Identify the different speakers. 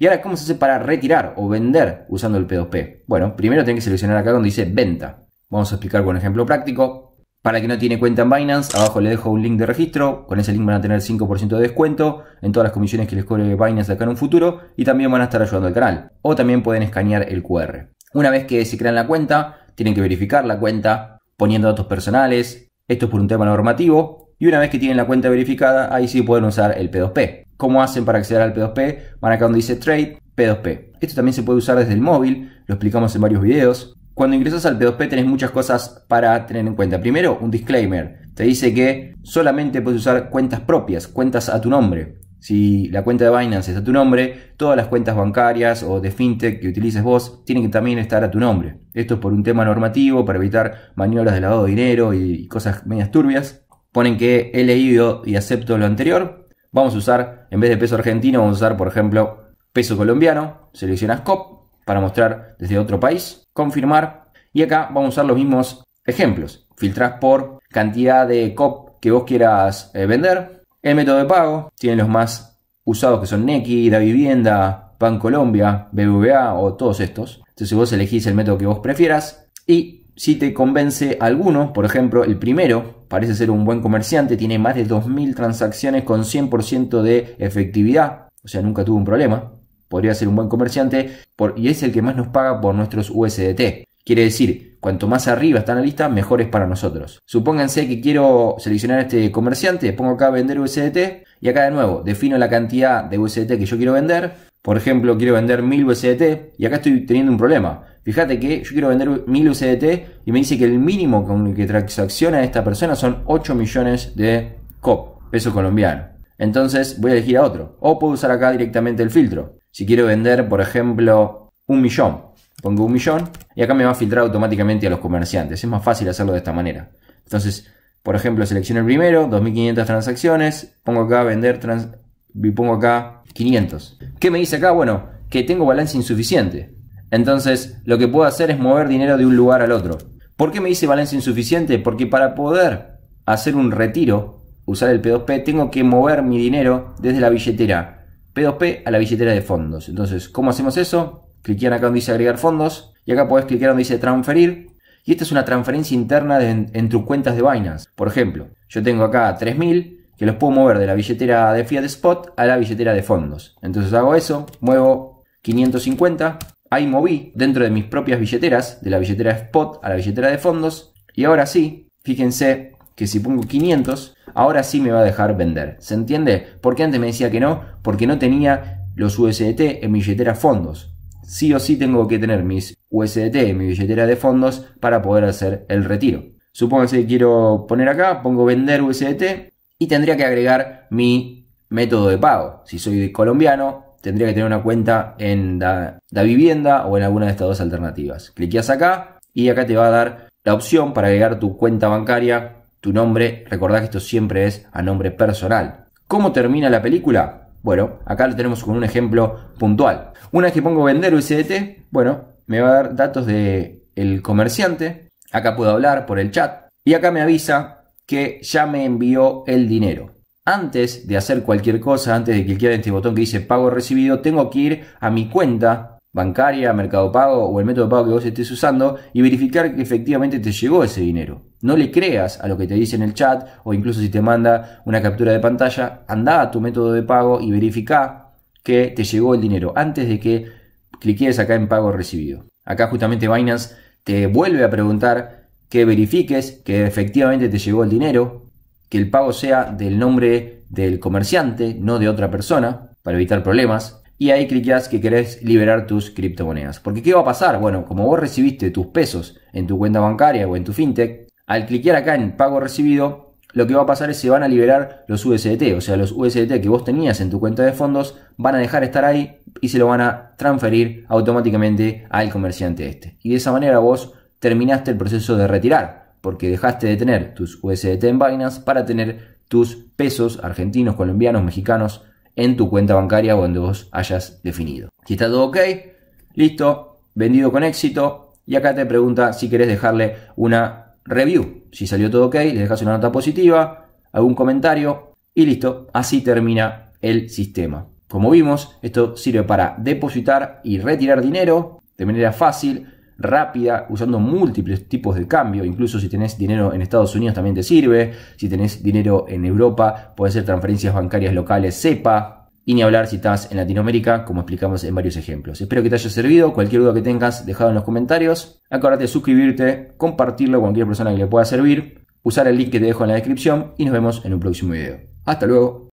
Speaker 1: Y ahora, ¿cómo se hace para retirar o vender usando el P2P? Bueno, primero tienen que seleccionar acá donde dice venta. Vamos a explicar con un ejemplo práctico. Para el que no tiene cuenta en Binance, abajo le dejo un link de registro. Con ese link van a tener 5% de descuento en todas las comisiones que les cobre Binance acá en un futuro y también van a estar ayudando al canal. O también pueden escanear el QR. Una vez que se crean la cuenta, tienen que verificar la cuenta poniendo datos personales. Esto es por un tema normativo. Y una vez que tienen la cuenta verificada, ahí sí pueden usar el P2P. ¿Cómo hacen para acceder al P2P? Van acá donde dice Trade, P2P. Esto también se puede usar desde el móvil, lo explicamos en varios videos. Cuando ingresas al P2P tenés muchas cosas para tener en cuenta. Primero, un disclaimer. Te dice que solamente puedes usar cuentas propias, cuentas a tu nombre. Si la cuenta de Binance es a tu nombre, todas las cuentas bancarias o de fintech que utilices vos tienen que también estar a tu nombre. Esto es por un tema normativo, para evitar maniobras de lavado de dinero y cosas medias turbias. Ponen que he leído y acepto lo anterior, Vamos a usar, en vez de peso argentino, vamos a usar, por ejemplo, peso colombiano. Seleccionas COP para mostrar desde otro país. Confirmar. Y acá vamos a usar los mismos ejemplos. Filtrás por cantidad de COP que vos quieras eh, vender. El método de pago. Tienen los más usados que son Nequi, Da Vivienda, Pan Colombia, BBVA o todos estos. Entonces vos elegís el método que vos prefieras. Y si te convence alguno, por ejemplo, el primero, parece ser un buen comerciante, tiene más de 2.000 transacciones con 100% de efectividad, o sea, nunca tuvo un problema, podría ser un buen comerciante y es el que más nos paga por nuestros USDT. Quiere decir, cuanto más arriba está en la lista, mejor es para nosotros. Supónganse que quiero seleccionar este comerciante, pongo acá vender USDT y acá de nuevo defino la cantidad de USDT que yo quiero vender por ejemplo, quiero vender 1000 USDT y acá estoy teniendo un problema. Fíjate que yo quiero vender 1000 USDT y me dice que el mínimo con el que transacciona esta persona son 8 millones de COP, peso colombiano. Entonces voy a elegir a otro. O puedo usar acá directamente el filtro. Si quiero vender, por ejemplo, un millón, pongo un millón y acá me va a filtrar automáticamente a los comerciantes. Es más fácil hacerlo de esta manera. Entonces, por ejemplo, selecciono el primero, 2500 transacciones, pongo acá vender trans y pongo acá 500. ¿Qué me dice acá? Bueno, que tengo balance insuficiente. Entonces, lo que puedo hacer es mover dinero de un lugar al otro. ¿Por qué me dice balance insuficiente? Porque para poder hacer un retiro, usar el P2P, tengo que mover mi dinero desde la billetera P2P a la billetera de fondos. Entonces, ¿cómo hacemos eso? Cliquean acá donde dice agregar fondos y acá podés clicar donde dice transferir. Y esta es una transferencia interna entre tus cuentas de Binance. Por ejemplo, yo tengo acá 3000 que los puedo mover de la billetera de Fiat Spot a la billetera de fondos. Entonces hago eso, muevo 550, ahí moví dentro de mis propias billeteras, de la billetera Spot a la billetera de fondos, y ahora sí, fíjense que si pongo 500, ahora sí me va a dejar vender. ¿Se entiende? Porque antes me decía que no, porque no tenía los USDT en billetera fondos. Sí o sí tengo que tener mis USDT en mi billetera de fondos para poder hacer el retiro. supongo que quiero poner acá, pongo vender USDT y tendría que agregar mi método de pago. Si soy colombiano, tendría que tener una cuenta en la, vivienda o en alguna de estas dos alternativas. Cliqueas acá y acá te va a dar la opción para agregar tu cuenta bancaria, tu nombre. Recordad que esto siempre es a nombre personal. ¿Cómo termina la película? Bueno, acá lo tenemos con un ejemplo puntual. Una vez que pongo vender USDT, bueno, me va a dar datos del el comerciante. Acá puedo hablar por el chat. Y acá me avisa que ya me envió el dinero. Antes de hacer cualquier cosa, antes de clickear en este botón que dice pago recibido, tengo que ir a mi cuenta bancaria, mercado pago o el método de pago que vos estés usando y verificar que efectivamente te llegó ese dinero. No le creas a lo que te dice en el chat o incluso si te manda una captura de pantalla, anda a tu método de pago y verifica que te llegó el dinero antes de que clicques acá en pago recibido. Acá justamente Binance te vuelve a preguntar que verifiques que efectivamente te llegó el dinero, que el pago sea del nombre del comerciante, no de otra persona, para evitar problemas. Y ahí cliqueas que querés liberar tus criptomonedas. Porque ¿qué va a pasar? Bueno, como vos recibiste tus pesos en tu cuenta bancaria o en tu fintech, al cliquear acá en pago recibido, lo que va a pasar es que se van a liberar los USDT, o sea, los USDT que vos tenías en tu cuenta de fondos van a dejar estar ahí y se lo van a transferir automáticamente al comerciante este. Y de esa manera vos terminaste el proceso de retirar, porque dejaste de tener tus USDT en Binance para tener tus pesos argentinos, colombianos, mexicanos en tu cuenta bancaria o donde vos hayas definido. Si está todo ok, listo, vendido con éxito. Y acá te pregunta si querés dejarle una review. Si salió todo ok, le dejas una nota positiva, algún comentario y listo. Así termina el sistema. Como vimos, esto sirve para depositar y retirar dinero de manera fácil rápida, usando múltiples tipos de cambio. Incluso si tenés dinero en Estados Unidos también te sirve. Si tenés dinero en Europa, puede ser transferencias bancarias locales, SEPA. Y ni hablar si estás en Latinoamérica, como explicamos en varios ejemplos. Espero que te haya servido. Cualquier duda que tengas, dejado en los comentarios. Acordate de suscribirte, compartirlo con cualquier persona que le pueda servir, usar el link que te dejo en la descripción y nos vemos en un próximo video. Hasta luego.